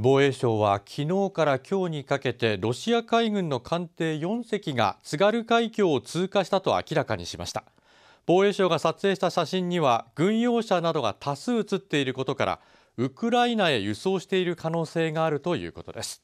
防衛省は昨日から今日にかけてロシア海軍の艦艇4隻が津軽海峡を通過したと明らかにしました防衛省が撮影した写真には軍用車などが多数写っていることからウクライナへ輸送している可能性があるということです